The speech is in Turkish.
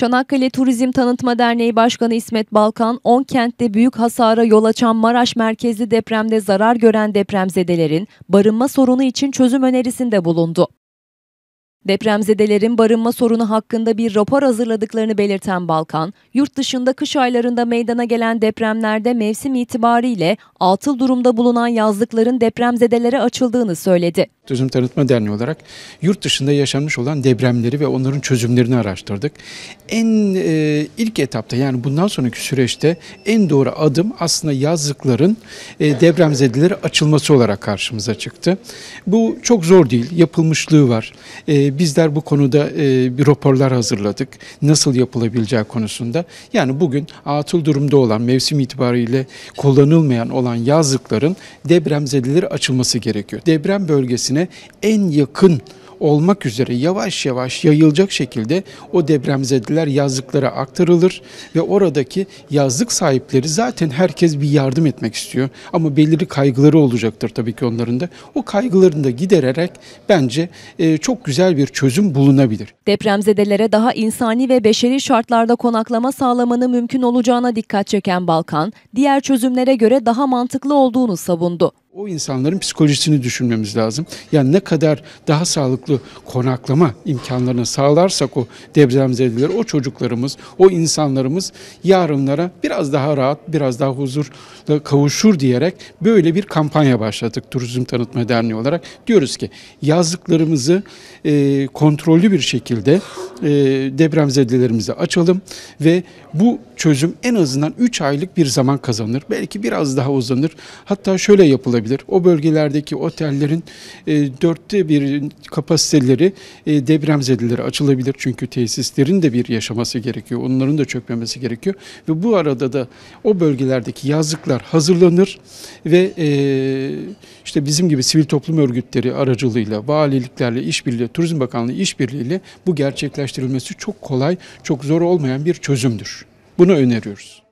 Çanakkale Turizm Tanıtma Derneği Başkanı İsmet Balkan, 10 kentte büyük hasara yol açan Maraş merkezli depremde zarar gören depremzedelerin barınma sorunu için çözüm önerisinde bulundu. Depremzedelerin barınma sorunu hakkında bir rapor hazırladıklarını belirten Balkan, yurt dışında kış aylarında meydana gelen depremlerde mevsim itibariyle atıl durumda bulunan yazlıkların depremzedelere açıldığını söyledi. Çözüm Tanıtma Derneği olarak yurt dışında yaşanmış olan depremleri ve onların çözümlerini araştırdık. En e, ilk etapta yani bundan sonraki süreçte en doğru adım aslında yazlıkların e, depremzedelere açılması olarak karşımıza çıktı. Bu çok zor değil, yapılmışlığı var. E, ee, bizler bu konuda e, bir raporlar hazırladık. Nasıl yapılabileceği konusunda. Yani bugün atıl durumda olan, mevsim itibariyle kullanılmayan olan yazlıkların depremzedeleri açılması gerekiyor. Deprem bölgesine en yakın olmak üzere yavaş yavaş yayılacak şekilde o depremzedeler yazlıklara aktarılır ve oradaki yazlık sahipleri zaten herkes bir yardım etmek istiyor. Ama belirli kaygıları olacaktır tabii ki onların da. O kaygılarını da gidererek bence e, çok güzel bir çözüm bulunabilir. Depremzedelere daha insani ve beşeri şartlarda konaklama sağlamanın mümkün olacağına dikkat çeken Balkan, diğer çözümlere göre daha mantıklı olduğunu savundu. O insanların psikolojisini düşünmemiz lazım. Yani ne kadar daha sağlıklı konaklama imkanlarını sağlarsak o depremzedeler, o çocuklarımız, o insanlarımız yarınlara biraz daha rahat, biraz daha huzurla kavuşur diyerek böyle bir kampanya başlattık Turizm Tanıtma Derneği olarak. Diyoruz ki yazlıklarımızı e, kontrollü bir şekilde e, depremzedelerimize açalım ve bu çözüm en azından 3 aylık bir zaman kazanır. Belki biraz daha uzanır. Hatta şöyle yapılabilir olabilir. O bölgelerdeki otellerin e, dörtte bir kapasiteleri e, depremzedelere açılabilir. Çünkü tesislerin de bir yaşaması gerekiyor. Onların da çökmemesi gerekiyor. Ve bu arada da o bölgelerdeki yazlıklar hazırlanır ve e, işte bizim gibi sivil toplum örgütleri aracılığıyla, valiliklerle, işbirliği, Turizm Bakanlığı işbirliğiyle bu gerçekleştirilmesi çok kolay, çok zor olmayan bir çözümdür. Bunu öneriyoruz.